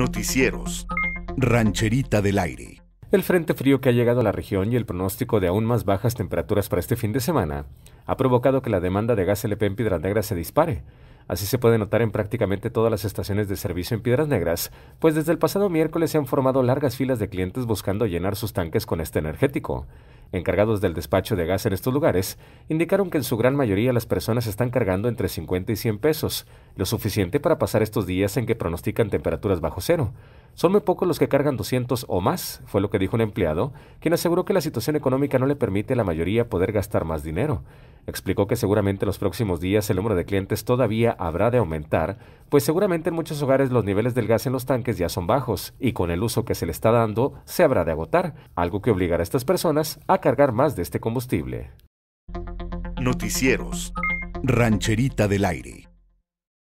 Noticieros. Rancherita del Aire. El frente frío que ha llegado a la región y el pronóstico de aún más bajas temperaturas para este fin de semana ha provocado que la demanda de gas LP en Piedras Negras se dispare, Así se puede notar en prácticamente todas las estaciones de servicio en Piedras Negras, pues desde el pasado miércoles se han formado largas filas de clientes buscando llenar sus tanques con este energético. Encargados del despacho de gas en estos lugares, indicaron que en su gran mayoría las personas están cargando entre 50 y 100 pesos, lo suficiente para pasar estos días en que pronostican temperaturas bajo cero. Son muy pocos los que cargan 200 o más, fue lo que dijo un empleado, quien aseguró que la situación económica no le permite a la mayoría poder gastar más dinero. Explicó que seguramente en los próximos días el número de clientes todavía habrá de aumentar, pues seguramente en muchos hogares los niveles del gas en los tanques ya son bajos y con el uso que se le está dando se habrá de agotar, algo que obligará a estas personas a cargar más de este combustible. Noticieros. Rancherita del Aire.